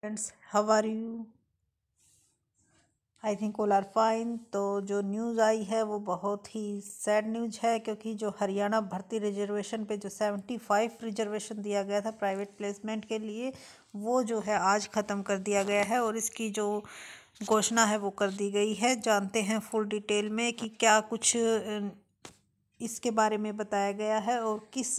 friends how are you I think all are fine तो जो news आई है वो बहुत ही सैड न्यूज़ है क्योंकि जो हरियाणा भर्ती रिजर्वेशन पे जो सेवेंटी फाइव रिजर्वेशन दिया गया था प्राइवेट प्लेसमेंट के लिए वो जो है आज ख़त्म कर दिया गया है और इसकी जो घोषणा है वो कर दी गई है जानते हैं फुल डिटेल में कि क्या कुछ इसके बारे में बताया गया है और किस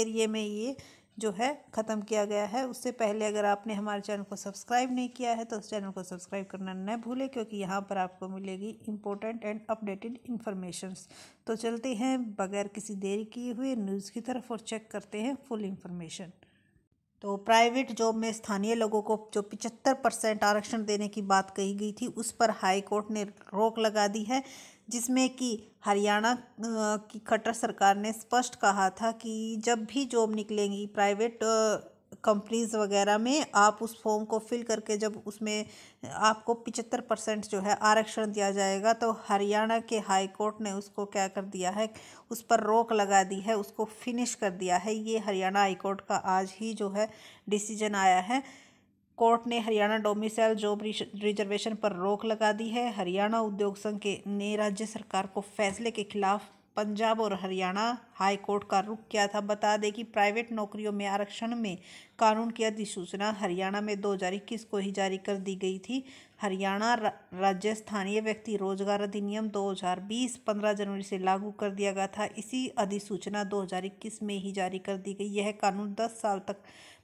एरिए में ये जो है ख़त्म किया गया है उससे पहले अगर आपने हमारे चैनल को सब्सक्राइब नहीं किया है तो उस चैनल को सब्सक्राइब करना न भूलें क्योंकि यहाँ पर आपको मिलेगी इम्पोर्टेंट एंड अपडेटेड इन्फॉर्मेशंस तो चलते हैं बगैर किसी देरी किए हुए न्यूज़ की तरफ और चेक करते हैं फुल इन्फॉर्मेशन तो प्राइवेट जॉब में स्थानीय लोगों को जो पिचहत्तर परसेंट आरक्षण देने की बात कही गई थी उस पर हाई कोर्ट ने रोक लगा दी है जिसमें कि हरियाणा की खट्टर सरकार ने स्पष्ट कहा था कि जब भी जॉब निकलेंगी प्राइवेट कंपनीज़ वगैरह में आप उस फॉर्म को फिल करके जब उसमें आपको पिचहत्तर परसेंट जो है आरक्षण दिया जाएगा तो हरियाणा के हाई कोर्ट ने उसको क्या कर दिया है उस पर रोक लगा दी है उसको फिनिश कर दिया है ये हरियाणा हाई कोर्ट का आज ही जो है डिसीजन आया है कोर्ट ने हरियाणा डोमिसाइल जॉब रिजर्वेशन पर रोक लगा दी है हरियाणा उद्योग संघ के ने राज्य सरकार को फैसले के खिलाफ पंजाब और हरियाणा हाई कोर्ट का रुख क्या था बता दें कि प्राइवेट नौकरियों में आरक्षण में कानून की अधिसूचना हरियाणा में इक्कीस को ही जारी कर दी गई थी हरियाणा राज्य स्थानीय व्यक्ति रोजगार अधिनियम 2020 15 जनवरी से लागू कर दिया गया था इसी अधिसूचना 2021 में ही जारी कर दी गई यह कानून 10 साल तक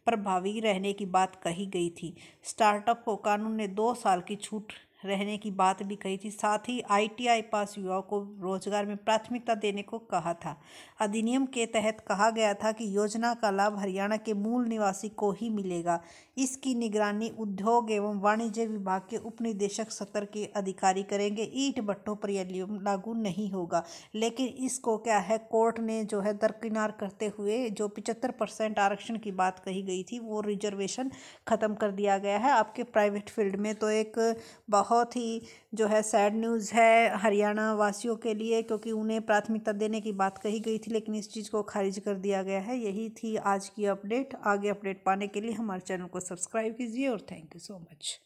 प्रभावी रहने की बात कही गई थी स्टार्टअप को कानून ने दो साल की छूट रहने की बात भी कही थी साथ ही आईटीआई पास युवाओं को रोजगार में प्राथमिकता देने को कहा था अधिनियम के तहत कहा गया था कि योजना का लाभ हरियाणा के मूल निवासी को ही मिलेगा इसकी निगरानी उद्योग एवं वाणिज्य विभाग के उप निदेशक सत्र के अधिकारी करेंगे ईट भट्टों पर यह नियम लागू नहीं होगा लेकिन इसको क्या है कोर्ट ने जो है दरकिनार करते हुए जो पिचहत्तर परसेंट आरक्षण की बात कही गई थी वो रिजर्वेशन ख़त्म कर दिया गया है आपके प्राइवेट फील्ड में तो एक बहुत ही जो है सैड न्यूज़ है हरियाणा वासियों के लिए क्योंकि उन्हें प्राथमिकता देने की बात कही गई थी लेकिन इस चीज़ को खारिज कर दिया गया है यही थी आज की अपडेट आगे अपडेट पाने के लिए हमारे चैनल को सबस्क्राइब कीजिए और थैंक यू सो मच